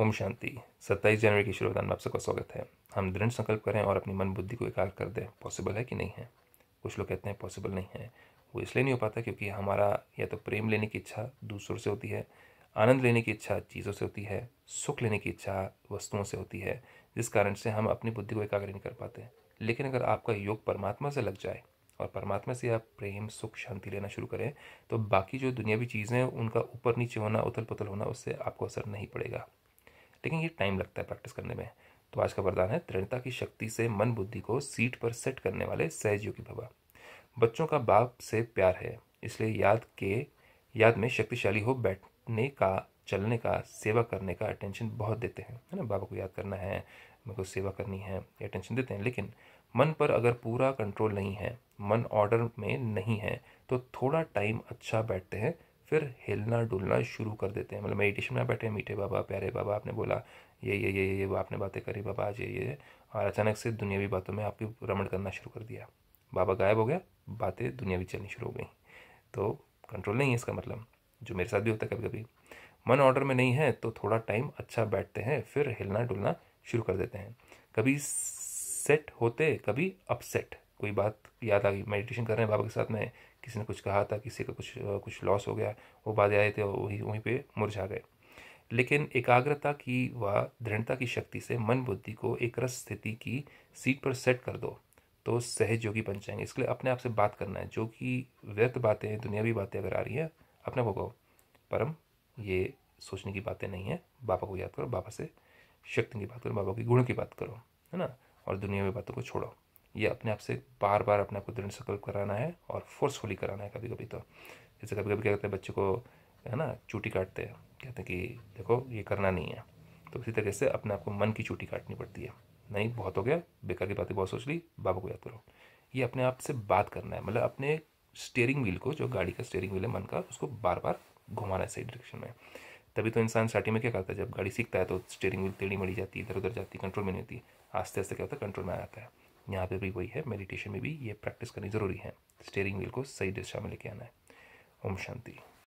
ओम शांति सत्ताईस जनवरी की शुरुआत में आप सबका स्वागत है हम दृढ़ संकल्प करें और अपनी मन बुद्धि को एकाग्र कर दें पॉसिबल है कि नहीं है कुछ लोग कहते हैं पॉसिबल नहीं है वो इसलिए नहीं हो पाता क्योंकि हमारा या तो प्रेम लेने की इच्छा दूसरों से होती है आनंद लेने की इच्छा चीज़ों से होती है सुख लेने की इच्छा वस्तुओं से होती है जिस कारण से हम अपनी बुद्धि को एकाग्र नहीं कर पाते लेकिन अगर आपका योग परमात्मा से लग जाए और परमात्मा से आप प्रेम सुख शांति लेना शुरू करें तो बाकी जो दुनियावी चीज़ें हैं उनका ऊपर नीचे होना उथल पुथल होना उससे आपको असर नहीं पड़ेगा लेकिन ये टाइम लगता है प्रैक्टिस करने में तो आज का वरदान है दृढ़ता की शक्ति से मन बुद्धि को सीट पर सेट करने वाले की भवा बच्चों का बाप से प्यार है इसलिए याद के याद में शक्तिशाली हो बैठने का चलने का सेवा करने का अटेंशन बहुत देते हैं है ना बाबा को याद करना है मेरे को सेवा करनी है अटेंशन देते हैं लेकिन मन पर अगर पूरा कंट्रोल नहीं है मन ऑर्डर में नहीं है तो थोड़ा टाइम अच्छा बैठते हैं फिर हिलना डुलना शुरू कर देते हैं मतलब मेडिटेशन में बैठे मीठे बाबा प्यारे बाबा आपने बोला ये ये ये ये वो आपने बातें करी बाबा आज ये ये और अचानक से दुनियावी बातों में आपकी रमण करना शुरू कर दिया बाबा गायब हो गया बातें दुनियावी चलनी शुरू हो गई तो कंट्रोल नहीं है इसका मतलब जो मेरे साथ भी होता है कभी कभी मन ऑर्डर में नहीं है तो थोड़ा टाइम अच्छा बैठते हैं फिर हिलना डुलना शुरू कर देते हैं कभी सेट होते कभी अपसेट कोई बात याद आ गई मेडिटेशन कर रहे हैं बाबा के साथ में किसी ने कुछ कहा था किसी का कुछ कुछ लॉस हो गया वो बात आए थे वही वहीं पे मुरझा गए लेकिन एकाग्रता की व दृढ़ता की शक्ति से मन बुद्धि को एक रस स्थिति की सीट पर सेट कर दो तो सहज योगी बन जाएंगे इसके लिए अपने आप से बात करना है जो कि व्यर्थ बातें दुनियावी बातें अगर आ रही हैं अपने को कहो परम ये सोचने की बातें नहीं है बाबा को याद करो बाबा से शक्ति की बात करो बाबा के गुण की बात करो है ना और दुनिया में बातों को छोड़ो ये अपने आप से बार बार अपने आप को दृढ़ संकल्प कराना है और फोर्सफुली कराना है कभी कभी तो जैसे कभी कभी क्या कहते हैं बच्चे को है ना चूटी काटते हैं कहते हैं कि देखो ये करना नहीं है तो इसी तरीके से अपने आप को मन की चूटी काटनी पड़ती है नहीं बहुत हो गया बेकार की बातें बहुत सोच ली बाबा को याद करो ये अपने आप से बात करना है मतलब अपने स्टेयरिंग व्हील को जो गाड़ी का स्टेयरिंग व्हील है मन का उसको बार बार घुमाना है सही डायरेक्शन में तभी तो इंसान स्टार्टिंग में क्या करता है जब गाड़ी सीखता है तो स्टेयरिंग व्हील टेढ़ी मड़ी जाती है इधर उधर जाती है कंट्रोल में नहीं होती आस्ते आस्ते क्या होता है कंट्रोल में आ जाता है यहाँ पे भी वही है मेडिटेशन में भी ये प्रैक्टिस करनी ज़रूरी है स्टेयरिंग व्हील को सही दिशा में लेके आना है ओम शांति